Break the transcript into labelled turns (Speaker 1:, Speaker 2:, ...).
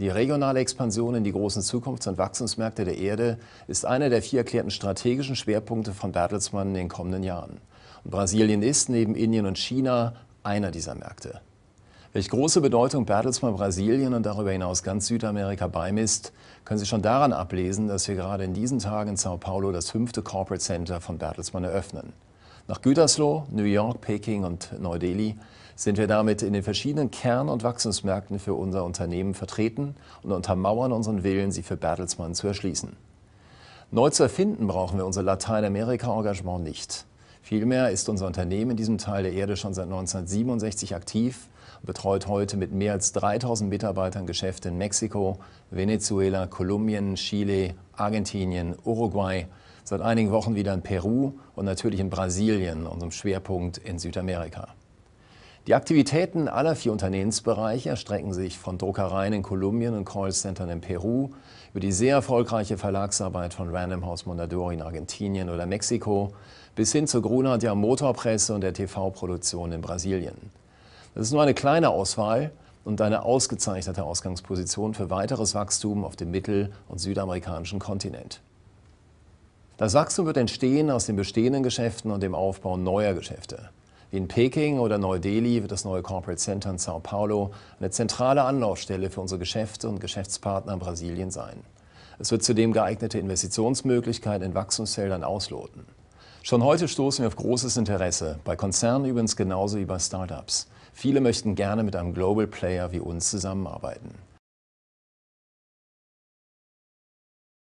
Speaker 1: Die regionale Expansion in die großen Zukunfts- und Wachstumsmärkte der Erde ist einer der vier erklärten strategischen Schwerpunkte von Bertelsmann in den kommenden Jahren. Und Brasilien ist neben Indien und China einer dieser Märkte. Welch große Bedeutung Bertelsmann Brasilien und darüber hinaus ganz Südamerika beimisst, können Sie schon daran ablesen, dass wir gerade in diesen Tagen in Sao Paulo das fünfte Corporate Center von Bertelsmann eröffnen. Nach Gütersloh, New York, Peking und Neu-Delhi sind wir damit in den verschiedenen Kern- und Wachstumsmärkten für unser Unternehmen vertreten und untermauern unseren Willen, sie für Bertelsmann zu erschließen. Neu zu erfinden brauchen wir unser Lateinamerika-Engagement nicht. Vielmehr ist unser Unternehmen in diesem Teil der Erde schon seit 1967 aktiv und betreut heute mit mehr als 3000 Mitarbeitern Geschäfte in Mexiko, Venezuela, Kolumbien, Chile, Argentinien, Uruguay, seit einigen Wochen wieder in Peru und natürlich in Brasilien, unserem Schwerpunkt in Südamerika. Die Aktivitäten aller vier Unternehmensbereiche erstrecken sich von Druckereien in Kolumbien und Callcentern in Peru über die sehr erfolgreiche Verlagsarbeit von Random House Mondadori in Argentinien oder Mexiko bis hin zu Gruner, der Motorpresse und der TV-Produktion in Brasilien. Das ist nur eine kleine Auswahl und eine ausgezeichnete Ausgangsposition für weiteres Wachstum auf dem mittel- und südamerikanischen Kontinent. Das Wachstum wird entstehen aus den bestehenden Geschäften und dem Aufbau neuer Geschäfte. Wie in Peking oder Neu-Delhi wird das neue Corporate Center in Sao Paulo eine zentrale Anlaufstelle für unsere Geschäfte und Geschäftspartner in Brasilien sein. Es wird zudem geeignete Investitionsmöglichkeiten in Wachstumsfeldern ausloten. Schon heute stoßen wir auf großes Interesse, bei Konzernen übrigens genauso wie bei Startups. Viele möchten gerne mit einem Global Player wie uns zusammenarbeiten.